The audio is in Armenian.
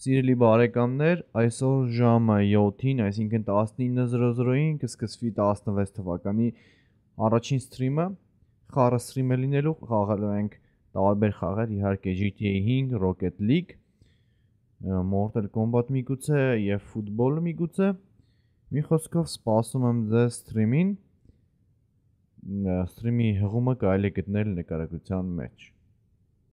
Սիրելի բարեկամներ, այսօր ժամը 7-ին, այսինքն 19:00-ին կսկսվի 16 թվականի առաջին սթրիմը։ Խաղը սթրիմ է լինելու, խաղալու ենք տարբեր խաղեր, իհարկե GTA 5, Rocket League, Mortal Kombat միգուցե եւ ֆուտբոլ միգուցե։ Մի խոսքով սպասում եմ ձեզ սթրիմին։ Սթրիմի հղումը կարելի է գտնել նկարագրության մեջ։